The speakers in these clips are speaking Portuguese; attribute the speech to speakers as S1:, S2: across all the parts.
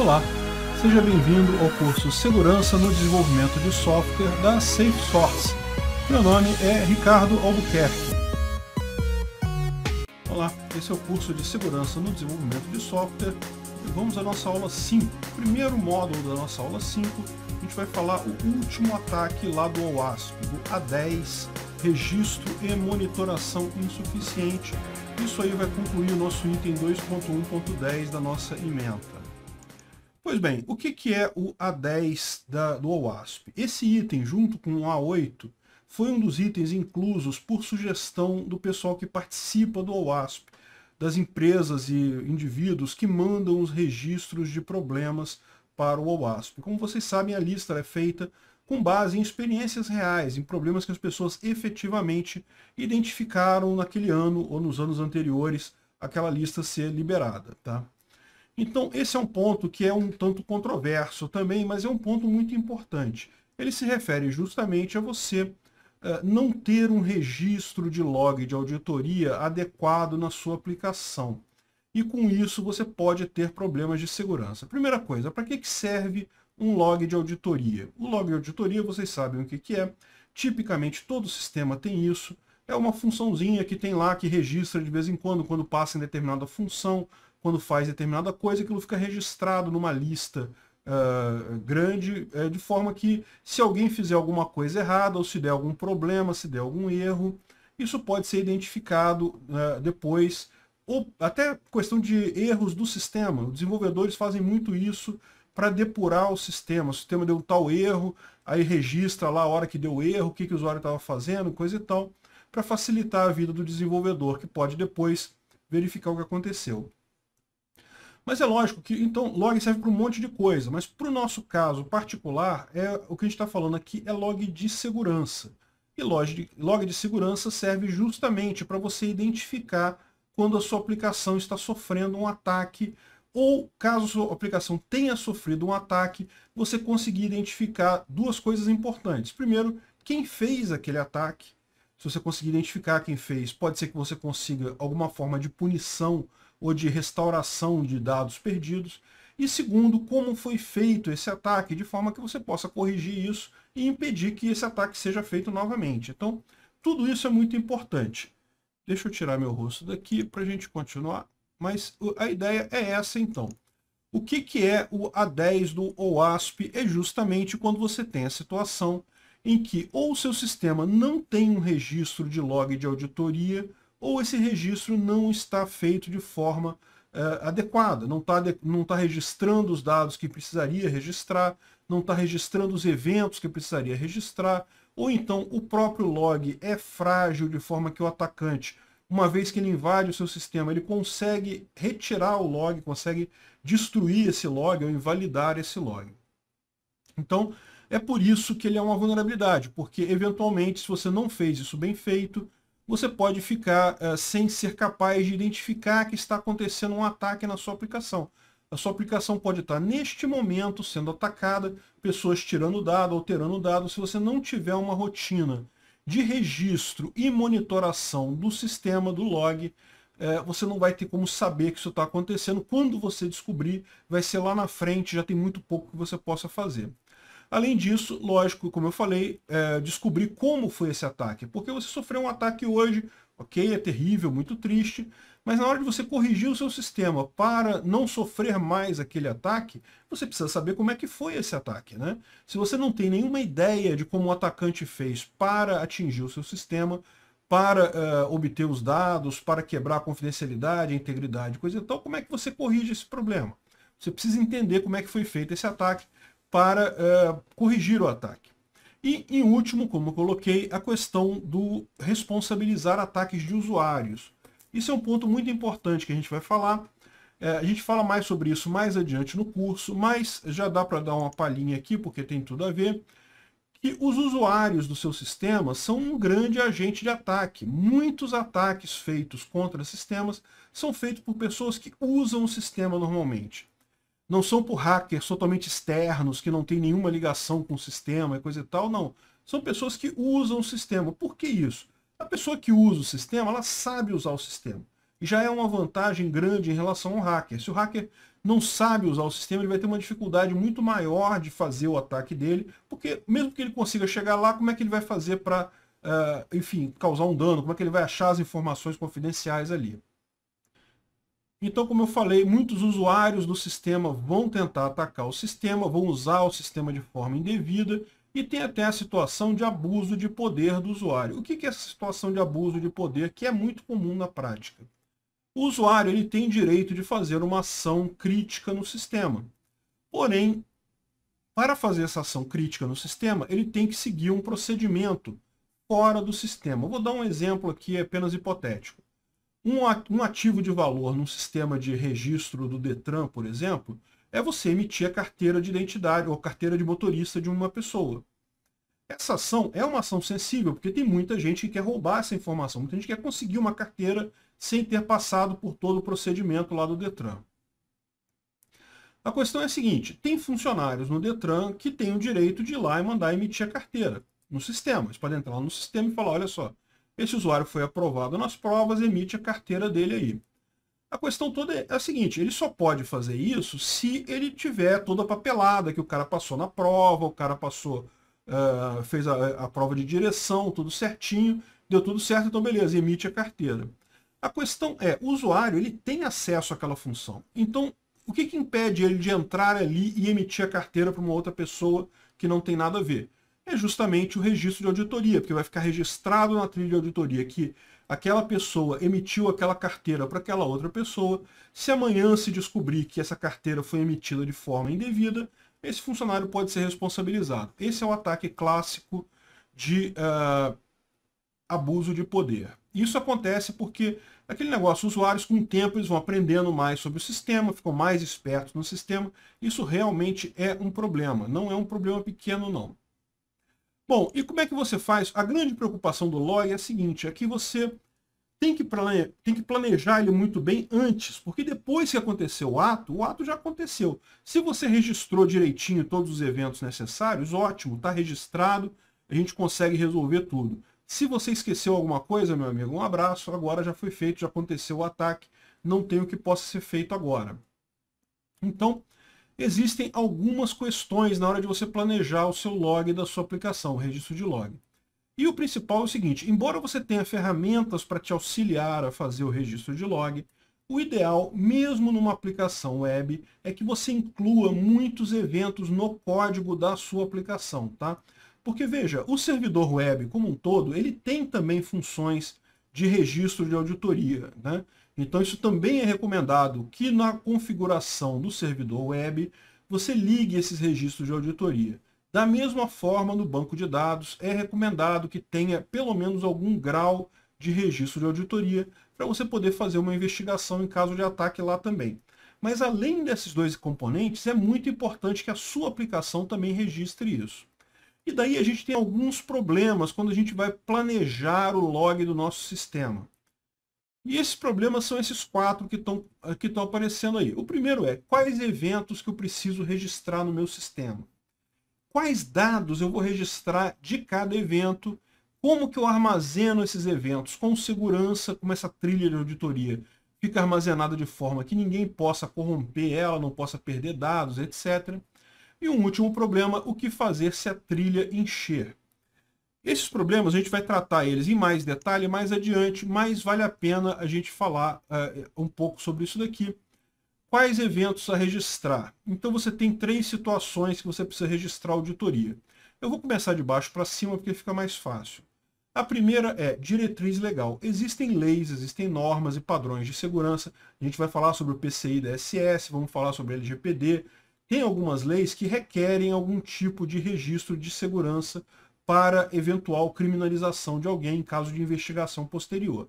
S1: Olá, seja bem-vindo ao curso Segurança no Desenvolvimento de Software da SafeSource. Meu nome é Ricardo Albuquerque. Olá, esse é o curso de Segurança no Desenvolvimento de Software e vamos à nossa aula 5. Primeiro módulo da nossa aula 5, a gente vai falar o último ataque lá do OWASP, do A10, registro e monitoração insuficiente. Isso aí vai concluir o nosso item 2.1.10 da nossa emenda. Pois bem, o que, que é o A10 da, do OWASP? Esse item, junto com o A8, foi um dos itens inclusos por sugestão do pessoal que participa do OWASP, das empresas e indivíduos que mandam os registros de problemas para o OWASP. Como vocês sabem, a lista é feita com base em experiências reais, em problemas que as pessoas efetivamente identificaram naquele ano ou nos anos anteriores aquela lista ser liberada. Tá? Então, esse é um ponto que é um tanto controverso também, mas é um ponto muito importante. Ele se refere justamente a você uh, não ter um registro de log de auditoria adequado na sua aplicação. E com isso você pode ter problemas de segurança. Primeira coisa, para que, que serve um log de auditoria? O log de auditoria, vocês sabem o que, que é. Tipicamente todo sistema tem isso. É uma funçãozinha que tem lá que registra de vez em quando, quando passa em determinada função, quando faz determinada coisa, aquilo fica registrado numa lista uh, grande, uh, de forma que se alguém fizer alguma coisa errada, ou se der algum problema, se der algum erro, isso pode ser identificado uh, depois, ou até questão de erros do sistema. Os desenvolvedores fazem muito isso para depurar o sistema. O sistema deu um tal erro, aí registra lá a hora que deu erro, o que, que o usuário estava fazendo, coisa e tal, para facilitar a vida do desenvolvedor, que pode depois verificar o que aconteceu. Mas é lógico que, então, log serve para um monte de coisa, mas para o nosso caso particular, é o que a gente está falando aqui é log de segurança. E log de, log de segurança serve justamente para você identificar quando a sua aplicação está sofrendo um ataque ou caso sua aplicação tenha sofrido um ataque, você conseguir identificar duas coisas importantes. Primeiro, quem fez aquele ataque. Se você conseguir identificar quem fez, pode ser que você consiga alguma forma de punição ou de restauração de dados perdidos. E segundo, como foi feito esse ataque, de forma que você possa corrigir isso e impedir que esse ataque seja feito novamente. Então, tudo isso é muito importante. Deixa eu tirar meu rosto daqui para a gente continuar. Mas a ideia é essa, então. O que, que é o A10 do OWASP? É justamente quando você tem a situação em que ou o seu sistema não tem um registro de log de auditoria, ou esse registro não está feito de forma eh, adequada, não está não tá registrando os dados que precisaria registrar, não está registrando os eventos que precisaria registrar, ou então o próprio log é frágil de forma que o atacante, uma vez que ele invade o seu sistema, ele consegue retirar o log, consegue destruir esse log ou invalidar esse log. Então, é por isso que ele é uma vulnerabilidade, porque eventualmente, se você não fez isso bem feito, você pode ficar uh, sem ser capaz de identificar que está acontecendo um ataque na sua aplicação. A sua aplicação pode estar, neste momento, sendo atacada, pessoas tirando dado, alterando dado. Se você não tiver uma rotina de registro e monitoração do sistema, do log, eh, você não vai ter como saber que isso está acontecendo. Quando você descobrir, vai ser lá na frente, já tem muito pouco que você possa fazer. Além disso, lógico, como eu falei, é, descobrir como foi esse ataque. Porque você sofreu um ataque hoje, ok, é terrível, muito triste, mas na hora de você corrigir o seu sistema para não sofrer mais aquele ataque, você precisa saber como é que foi esse ataque, né? Se você não tem nenhuma ideia de como o atacante fez para atingir o seu sistema, para uh, obter os dados, para quebrar a confidencialidade, a integridade, coisa e tal, como é que você corrige esse problema? Você precisa entender como é que foi feito esse ataque para uh, corrigir o ataque. E, em último, como eu coloquei, a questão do responsabilizar ataques de usuários. Isso é um ponto muito importante que a gente vai falar. É, a gente fala mais sobre isso mais adiante no curso, mas já dá para dar uma palhinha aqui, porque tem tudo a ver. Que os usuários do seu sistema são um grande agente de ataque. Muitos ataques feitos contra sistemas são feitos por pessoas que usam o sistema normalmente não são por hackers totalmente externos, que não tem nenhuma ligação com o sistema e coisa e tal, não. São pessoas que usam o sistema. Por que isso? A pessoa que usa o sistema, ela sabe usar o sistema. E já é uma vantagem grande em relação ao hacker. Se o hacker não sabe usar o sistema, ele vai ter uma dificuldade muito maior de fazer o ataque dele, porque mesmo que ele consiga chegar lá, como é que ele vai fazer para, uh, eh, enfim, causar um dano? Como é que ele vai achar as informações confidenciais ali? Então, como eu falei, muitos usuários do sistema vão tentar atacar o sistema, vão usar o sistema de forma indevida e tem até a situação de abuso de poder do usuário. O que é essa situação de abuso de poder que é muito comum na prática? O usuário ele tem direito de fazer uma ação crítica no sistema. Porém, para fazer essa ação crítica no sistema, ele tem que seguir um procedimento fora do sistema. Eu vou dar um exemplo aqui é apenas hipotético. Um ativo de valor num sistema de registro do Detran, por exemplo, é você emitir a carteira de identidade ou carteira de motorista de uma pessoa. Essa ação é uma ação sensível, porque tem muita gente que quer roubar essa informação, muita gente quer conseguir uma carteira sem ter passado por todo o procedimento lá do Detran. A questão é a seguinte: tem funcionários no Detran que têm o direito de ir lá e mandar emitir a carteira no sistema. Eles podem entrar lá no sistema e falar: olha só, esse usuário foi aprovado nas provas, emite a carteira dele aí. A questão toda é a seguinte, ele só pode fazer isso se ele tiver toda a papelada que o cara passou na prova, o cara passou, uh, fez a, a prova de direção, tudo certinho, deu tudo certo, então beleza, emite a carteira. A questão é, o usuário ele tem acesso àquela função. Então, o que, que impede ele de entrar ali e emitir a carteira para uma outra pessoa que não tem nada a ver? é justamente o registro de auditoria, porque vai ficar registrado na trilha de auditoria que aquela pessoa emitiu aquela carteira para aquela outra pessoa. Se amanhã se descobrir que essa carteira foi emitida de forma indevida, esse funcionário pode ser responsabilizado. Esse é o um ataque clássico de uh, abuso de poder. Isso acontece porque aquele negócio, usuários com o tempo eles vão aprendendo mais sobre o sistema, ficam mais espertos no sistema. Isso realmente é um problema, não é um problema pequeno não. Bom, e como é que você faz? A grande preocupação do log é a seguinte, é que você tem que, planejar, tem que planejar ele muito bem antes, porque depois que aconteceu o ato, o ato já aconteceu. Se você registrou direitinho todos os eventos necessários, ótimo, está registrado, a gente consegue resolver tudo. Se você esqueceu alguma coisa, meu amigo, um abraço, agora já foi feito, já aconteceu o ataque, não tem o que possa ser feito agora. Então, existem algumas questões na hora de você planejar o seu log da sua aplicação, o registro de log. E o principal é o seguinte, embora você tenha ferramentas para te auxiliar a fazer o registro de log, o ideal, mesmo numa aplicação web, é que você inclua muitos eventos no código da sua aplicação, tá? Porque veja, o servidor web como um todo, ele tem também funções de registro de auditoria, né? Então isso também é recomendado que na configuração do servidor web você ligue esses registros de auditoria. Da mesma forma, no banco de dados é recomendado que tenha pelo menos algum grau de registro de auditoria para você poder fazer uma investigação em caso de ataque lá também. Mas além desses dois componentes, é muito importante que a sua aplicação também registre isso. E daí a gente tem alguns problemas quando a gente vai planejar o log do nosso sistema. E esses problemas são esses quatro que estão eh, que aparecendo aí. O primeiro é quais eventos que eu preciso registrar no meu sistema. Quais dados eu vou registrar de cada evento? Como que eu armazeno esses eventos? Com segurança, como essa trilha de auditoria fica armazenada de forma que ninguém possa corromper ela, não possa perder dados, etc. E um último problema, o que fazer se a trilha encher? Esses problemas a gente vai tratar eles em mais detalhe mais adiante, mas vale a pena a gente falar uh, um pouco sobre isso daqui. Quais eventos a registrar? Então você tem três situações que você precisa registrar auditoria. Eu vou começar de baixo para cima porque fica mais fácil. A primeira é diretriz legal. Existem leis, existem normas e padrões de segurança. A gente vai falar sobre o PCI da SS, vamos falar sobre o LGPD. Tem algumas leis que requerem algum tipo de registro de segurança para eventual criminalização de alguém em caso de investigação posterior.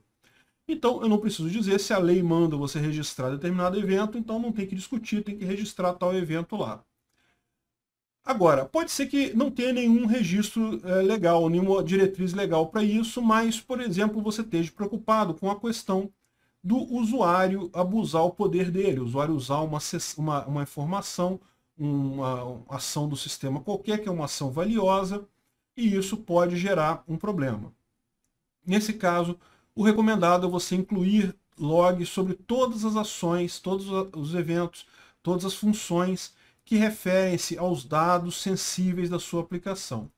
S1: Então, eu não preciso dizer se a lei manda você registrar determinado evento, então não tem que discutir, tem que registrar tal evento lá. Agora, pode ser que não tenha nenhum registro é, legal, nenhuma diretriz legal para isso, mas, por exemplo, você esteja preocupado com a questão do usuário abusar o poder dele, o usuário usar uma, uma, uma informação, uma ação do sistema qualquer, que é uma ação valiosa, e isso pode gerar um problema. Nesse caso, o recomendado é você incluir logs sobre todas as ações, todos os eventos, todas as funções que referem-se aos dados sensíveis da sua aplicação.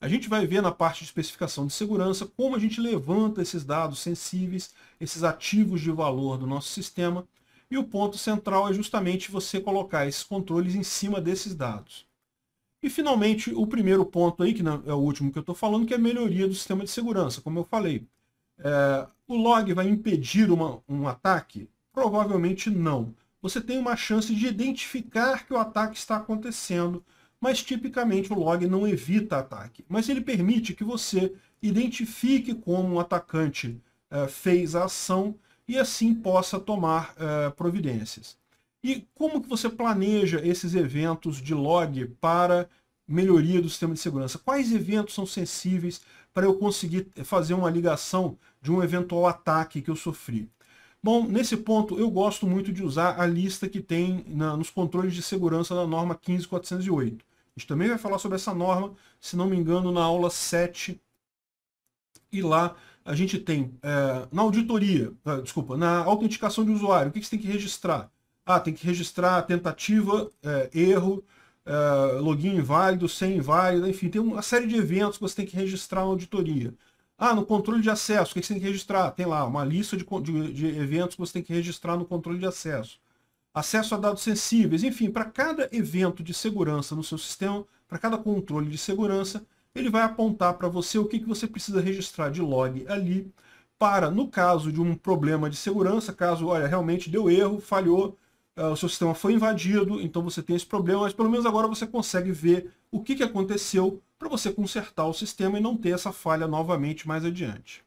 S1: A gente vai ver na parte de especificação de segurança como a gente levanta esses dados sensíveis, esses ativos de valor do nosso sistema, e o ponto central é justamente você colocar esses controles em cima desses dados. E, finalmente, o primeiro ponto aí, que é o último que eu estou falando, que é a melhoria do sistema de segurança, como eu falei. É, o log vai impedir uma, um ataque? Provavelmente não. Você tem uma chance de identificar que o ataque está acontecendo, mas tipicamente o log não evita ataque. Mas ele permite que você identifique como um atacante é, fez a ação e assim possa tomar é, providências. E como que você planeja esses eventos de log para melhoria do sistema de segurança? Quais eventos são sensíveis para eu conseguir fazer uma ligação de um eventual ataque que eu sofri? Bom, nesse ponto eu gosto muito de usar a lista que tem na, nos controles de segurança da norma 15408. A gente também vai falar sobre essa norma, se não me engano, na aula 7. E lá a gente tem, é, na auditoria, ah, desculpa, na autenticação de usuário, o que, que você tem que registrar? Ah, tem que registrar tentativa, é, erro, é, login inválido, senha inválida, enfim, tem uma série de eventos que você tem que registrar na auditoria. Ah, no controle de acesso, o que você tem que registrar? Tem lá uma lista de, de, de eventos que você tem que registrar no controle de acesso. Acesso a dados sensíveis, enfim, para cada evento de segurança no seu sistema, para cada controle de segurança, ele vai apontar para você o que, que você precisa registrar de log ali, para, no caso de um problema de segurança, caso, olha, realmente deu erro, falhou, eh, o seu sistema foi invadido, então você tem esse problema, mas pelo menos agora você consegue ver o que, que aconteceu para você consertar o sistema e não ter essa falha novamente mais adiante.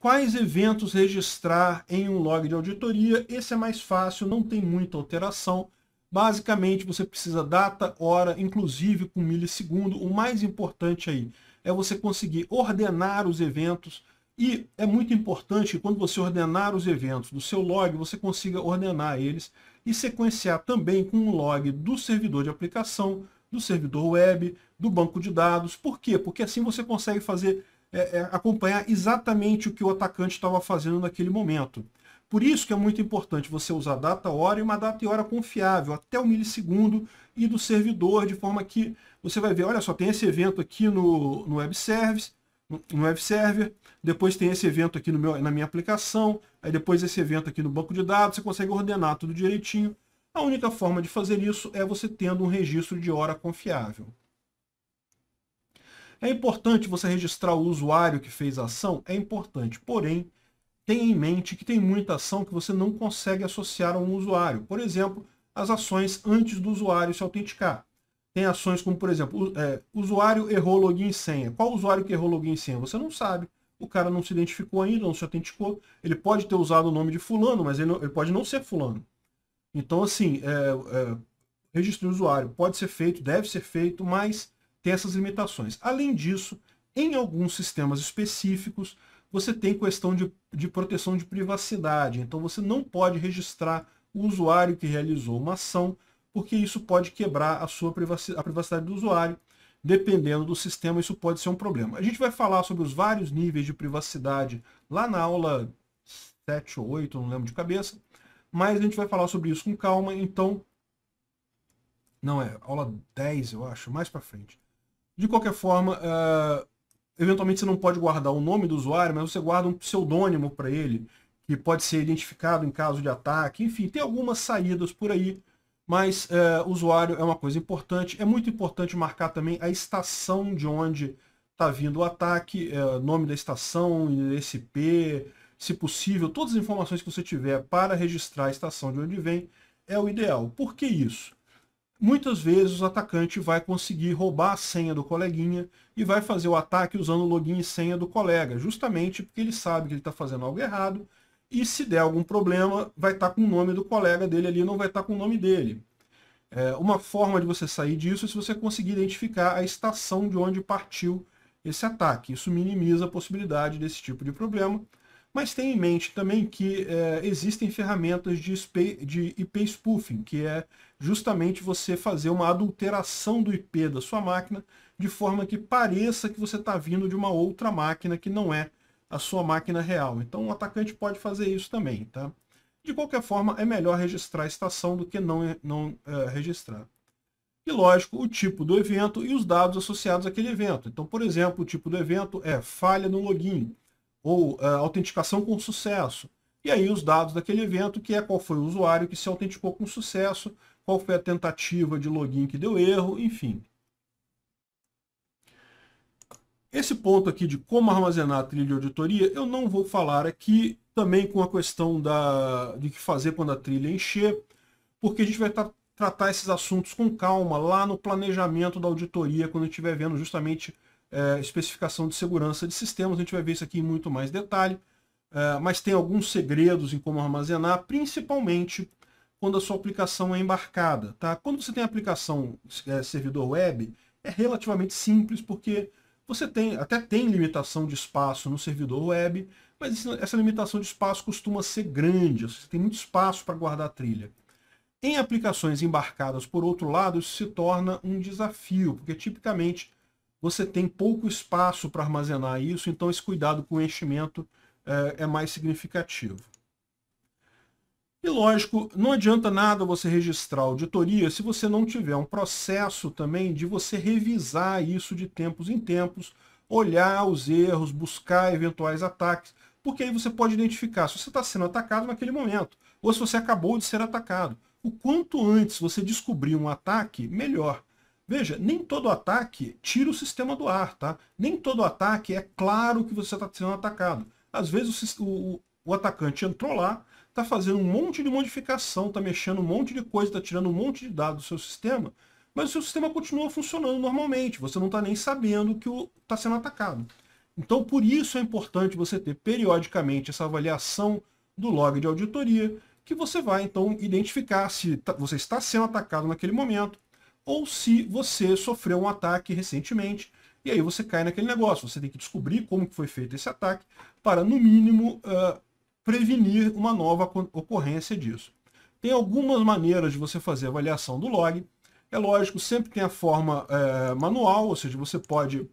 S1: Quais eventos registrar em um log de auditoria? Esse é mais fácil, não tem muita alteração. Basicamente, você precisa data, hora, inclusive com milissegundo. O mais importante aí é você conseguir ordenar os eventos e é muito importante quando você ordenar os eventos do seu log, você consiga ordenar eles e sequenciar também com o log do servidor de aplicação, do servidor web, do banco de dados. Por quê? Porque assim você consegue fazer é, é, acompanhar exatamente o que o atacante estava fazendo naquele momento. Por isso que é muito importante você usar data hora e uma data e hora confiável, até o milissegundo e do servidor, de forma que você vai ver, olha só, tem esse evento aqui no, no web service, no web server, depois tem esse evento aqui no meu, na minha aplicação, aí depois esse evento aqui no banco de dados, você consegue ordenar tudo direitinho. A única forma de fazer isso é você tendo um registro de hora confiável. É importante você registrar o usuário que fez a ação? É importante, porém, tenha em mente que tem muita ação que você não consegue associar a um usuário. Por exemplo, as ações antes do usuário se autenticar. Tem ações como, por exemplo, é, usuário errou login e senha. Qual usuário que errou login e senha? Você não sabe o cara não se identificou ainda, não se autenticou. Ele pode ter usado o nome de fulano, mas ele, não, ele pode não ser fulano. Então, assim, é, é, registro de usuário pode ser feito, deve ser feito, mas tem essas limitações. Além disso, em alguns sistemas específicos, você tem questão de, de proteção de privacidade. Então, você não pode registrar o usuário que realizou uma ação, porque isso pode quebrar a sua privacidade, a privacidade do usuário dependendo do sistema, isso pode ser um problema. A gente vai falar sobre os vários níveis de privacidade lá na aula 7 ou 8, não lembro de cabeça, mas a gente vai falar sobre isso com calma, então não é, aula 10, eu acho, mais para frente. De qualquer forma, uh, eventualmente você não pode guardar o nome do usuário, mas você guarda um pseudônimo para ele, que pode ser identificado em caso de ataque. Enfim, tem algumas saídas por aí mas é, usuário é uma coisa importante. É muito importante marcar também a estação de onde está vindo o ataque, é, nome da estação, ISP, se possível, todas as informações que você tiver para registrar a estação de onde vem é o ideal. Por que isso? Muitas vezes o atacante vai conseguir roubar a senha do coleguinha e vai fazer o ataque usando o login e senha do colega, justamente porque ele sabe que ele está fazendo algo errado e se der algum problema, vai estar tá com o nome do colega dele ali, não vai estar tá com o nome dele. É, uma forma de você sair disso é se você conseguir identificar a estação de onde partiu esse ataque. Isso minimiza a possibilidade desse tipo de problema. Mas tenha em mente também que é, existem ferramentas de, IP, de IP spoofing, que é justamente você fazer uma adulteração do IP da sua máquina, de forma que pareça que você está vindo de uma outra máquina que não é a sua máquina real. Então, o atacante pode fazer isso também, tá? De qualquer forma, é melhor registrar a estação do que não, é, não é, registrar. E, lógico, o tipo do evento e os dados associados àquele evento. Então, por exemplo, o tipo do evento é falha no login ou é, autenticação com sucesso. E aí os dados daquele evento, que é qual foi o usuário que se autenticou com sucesso, qual foi a tentativa de login que deu erro, enfim. Esse ponto aqui de como armazenar a trilha de auditoria, eu não vou falar aqui também com a questão da, de que fazer quando a trilha encher, porque a gente vai tra tratar esses assuntos com calma lá no planejamento da auditoria, quando a gente estiver vendo justamente é, especificação de segurança de sistemas, a gente vai ver isso aqui em muito mais detalhe, é, mas tem alguns segredos em como armazenar, principalmente quando a sua aplicação é embarcada. Tá? Quando você tem aplicação é, servidor web, é relativamente simples, porque você tem, até tem limitação de espaço no servidor web, mas essa limitação de espaço costuma ser grande, você tem muito espaço para guardar a trilha. Em aplicações embarcadas, por outro lado, isso se torna um desafio, porque tipicamente você tem pouco espaço para armazenar isso, então esse cuidado com o enchimento é, é mais significativo. E lógico, não adianta nada você registrar auditoria se você não tiver um processo também de você revisar isso de tempos em tempos, olhar os erros, buscar eventuais ataques, porque aí você pode identificar se você está sendo atacado naquele momento, ou se você acabou de ser atacado. O quanto antes você descobrir um ataque, melhor. Veja, nem todo ataque tira o sistema do ar, tá? Nem todo ataque é claro que você está sendo atacado. Às vezes o, o, o atacante entrou lá, está fazendo um monte de modificação, está mexendo um monte de coisa, está tirando um monte de dados do seu sistema, mas o seu sistema continua funcionando normalmente. Você não está nem sabendo que está sendo atacado. Então, por isso é importante você ter periodicamente essa avaliação do log de auditoria, que você vai então identificar se tá, você está sendo atacado naquele momento ou se você sofreu um ataque recentemente. E aí você cai naquele negócio. Você tem que descobrir como foi feito esse ataque para, no mínimo, uh, prevenir uma nova ocorrência disso. Tem algumas maneiras de você fazer avaliação do log. É lógico, sempre tem a forma é, manual, ou seja, você pode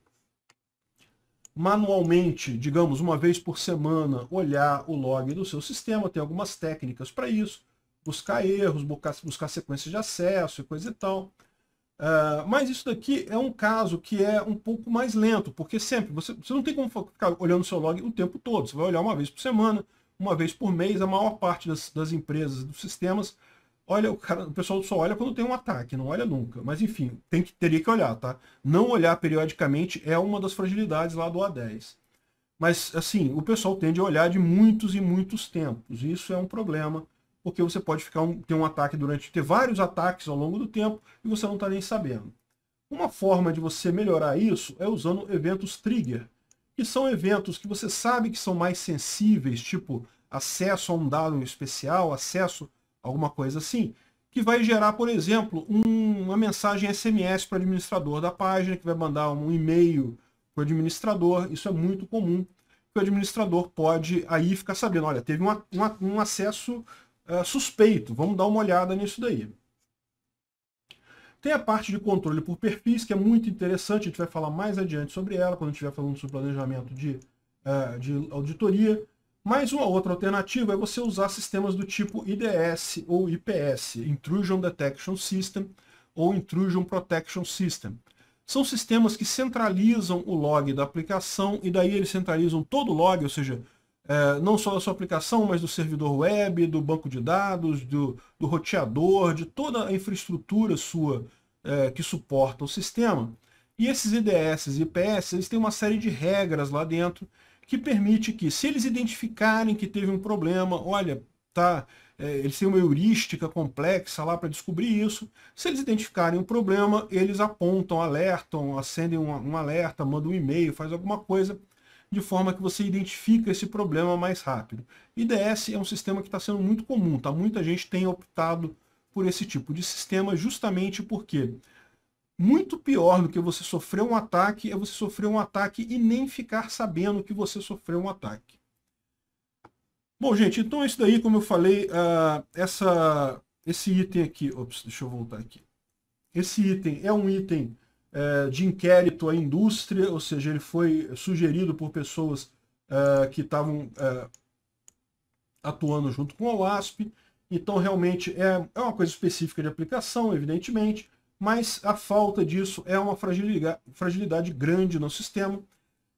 S1: manualmente, digamos, uma vez por semana, olhar o log do seu sistema. Tem algumas técnicas para isso. Buscar erros, buscar, buscar sequências de acesso e coisa e tal. Uh, mas isso daqui é um caso que é um pouco mais lento, porque sempre, você, você não tem como ficar olhando o seu log o tempo todo. Você vai olhar uma vez por semana, uma vez por mês, a maior parte das, das empresas, dos sistemas, olha, o, cara, o pessoal só olha quando tem um ataque, não olha nunca. Mas enfim, tem que, teria que olhar, tá? Não olhar periodicamente é uma das fragilidades lá do A10. Mas assim, o pessoal tende a olhar de muitos e muitos tempos. Isso é um problema, porque você pode ficar um, ter um ataque durante, ter vários ataques ao longo do tempo e você não está nem sabendo. Uma forma de você melhorar isso é usando eventos trigger que são eventos que você sabe que são mais sensíveis, tipo acesso a um dado especial, acesso a alguma coisa assim, que vai gerar, por exemplo, um, uma mensagem SMS para o administrador da página, que vai mandar um e-mail para o administrador. Isso é muito comum, que o administrador pode aí ficar sabendo, olha, teve um, um acesso uh, suspeito, vamos dar uma olhada nisso daí. Tem a parte de controle por perfis, que é muito interessante, a gente vai falar mais adiante sobre ela, quando estiver falando sobre planejamento de, uh, de auditoria. Mais uma outra alternativa é você usar sistemas do tipo IDS ou IPS, Intrusion Detection System ou Intrusion Protection System. São sistemas que centralizam o log da aplicação e daí eles centralizam todo o log, ou seja, é, não só da sua aplicação, mas do servidor web, do banco de dados, do, do roteador, de toda a infraestrutura sua é, que suporta o sistema. E esses IDS e IPS, eles têm uma série de regras lá dentro que permite que, se eles identificarem que teve um problema, olha, tá, é, eles têm uma heurística complexa lá para descobrir isso. Se eles identificarem um problema, eles apontam, alertam, acendem um, um alerta, mandam um e-mail, faz alguma coisa de forma que você identifica esse problema mais rápido. IDS é um sistema que está sendo muito comum, tá? Muita gente tem optado por esse tipo de sistema justamente porque muito pior do que você sofrer um ataque é você sofrer um ataque e nem ficar sabendo que você sofreu um ataque. Bom, gente, então é isso daí, como eu falei, uh, essa, esse item aqui, ops, deixa eu voltar aqui. Esse item é um item é, de inquérito à indústria, ou seja, ele foi sugerido por pessoas é, que estavam é, atuando junto com a OASP. Então, realmente, é, é uma coisa específica de aplicação, evidentemente, mas a falta disso é uma fragilidade, fragilidade grande no sistema.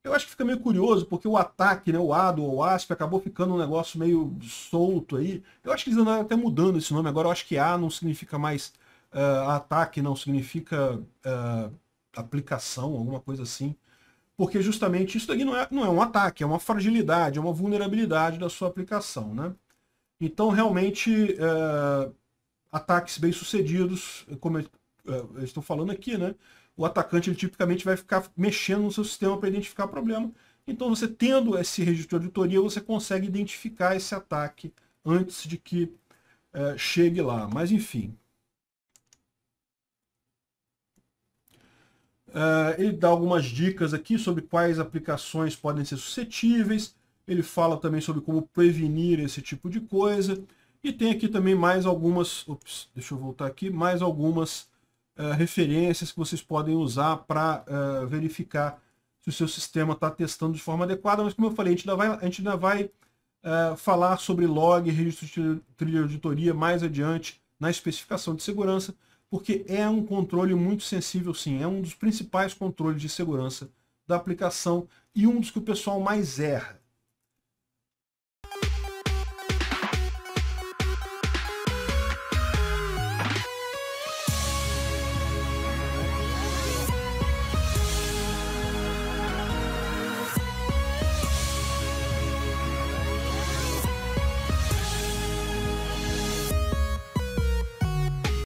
S1: Eu acho que fica meio curioso, porque o ataque, né, o ADO, o ASP, acabou ficando um negócio meio solto aí. Eu acho que eles andaram até mudando esse nome, agora eu acho que A não significa mais uh, ataque não significa uh, aplicação, alguma coisa assim, porque justamente isso daqui não é, não é um ataque, é uma fragilidade, é uma vulnerabilidade da sua aplicação. Né? Então, realmente, uh, ataques bem-sucedidos, como eu, eu, estou falando aqui, né? o atacante ele tipicamente vai ficar mexendo no seu sistema para identificar o problema. Então, você tendo esse registro de auditoria, você consegue identificar esse ataque antes de que uh, chegue lá. Mas, enfim, Uh, ele dá algumas dicas aqui sobre quais aplicações podem ser suscetíveis. Ele fala também sobre como prevenir esse tipo de coisa. E tem aqui também mais algumas, ups, deixa eu voltar aqui, mais algumas uh, referências que vocês podem usar para uh, ah, verificar se o seu sistema está testando de forma adequada. Mas como eu falei, a gente ainda vai, a gente ainda vai falar sobre log, registro de trilha auditoria mais adiante na especificação de segurança porque é um controle muito sensível, sim. É um dos principais controles de segurança da aplicação e um dos que o pessoal mais erra.